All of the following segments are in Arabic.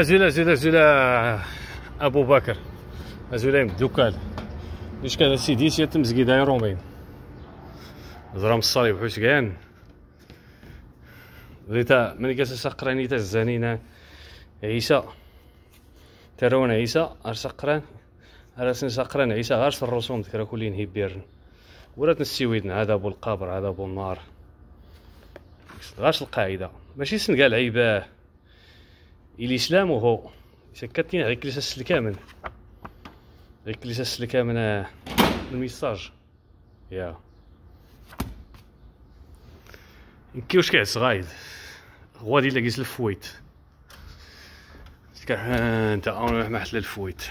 أزيلا أزيلا أزيلا آه، ابو بكر أزيلا دوكال واش كان سيدي سيات مزقيده رومين زرام الصليب حوش كان ريتا ملي كاس سقراني تا الزانينا آه، عيسى ترون عيسى ارسقران سن سقران عيسى غير الرسوم ذكرى كلين هيبيرن ورات نسيويدن هذا ابو القبر هذا ابو النار غاش القاعده ماشي سنقال عيباه الاسلام وهو شكتني على الكليسة الكامل الكليسة الكامل آه، الميساج يا واش كاع صغايد غادي لاقيس الفويت كاع آه، انت اون محل الفويت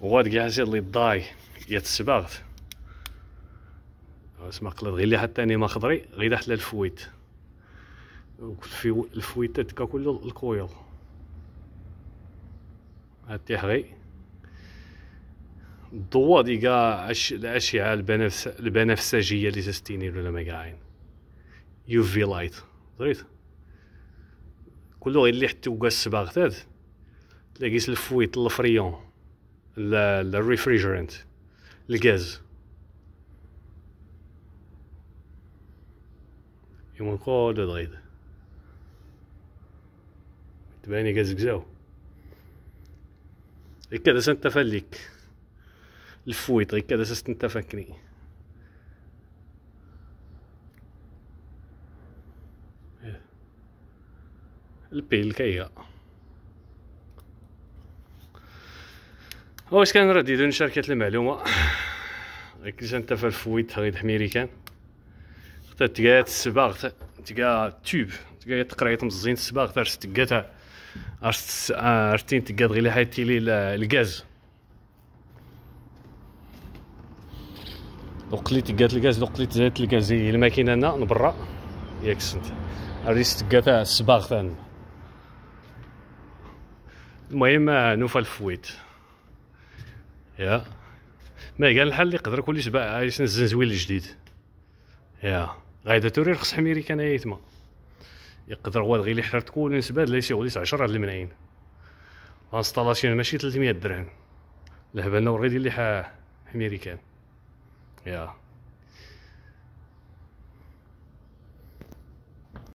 كاع لي اللي الضاي يتسباغت آه، اسمع قلت غير لي حتى انا ما خضري غير حتى الفويت في الفويتات كا كل الكويل هاتيح غي الضوا دي كاع الاشعه البنفس البنفسجيه اللي تستيني ولا ما كاعين يو في لايت دريت كله غير اللي حتى وكاع الصباغ تاد تلاقيس الفويت الفريون للريفريجرنت الغاز يوم دو دغيد تباني غاز كزاو هكا داس انت ليك الفويط هكا داس انت كني البيل كيا واش كان رد يديرون شركه المعلومه ديك جانتا في الفويت غير حميريكان ختا تقات السباغ تقا تيوب تقا تقريط مزين السباغ ترس تقات ارست ارتين تقات غير حيت لي الغاز وقليت تقات الغاز وقليت زيت الغاز هي الماكينه هنا برا ياك سنت ريس تقاتها السباغ تان المهم نوفا الفويت يا ما قال الحل يقدر يكون باع عايش الزنزويل الجديد يا غايدا توري رخص حميري كان يتما يقدر هو غير يحرر تكون نسبة لا شي وليس 10 الملايين انستالاسيون ماشي 300 درهم لهبلنا وريدي اللي حا حميري كان يا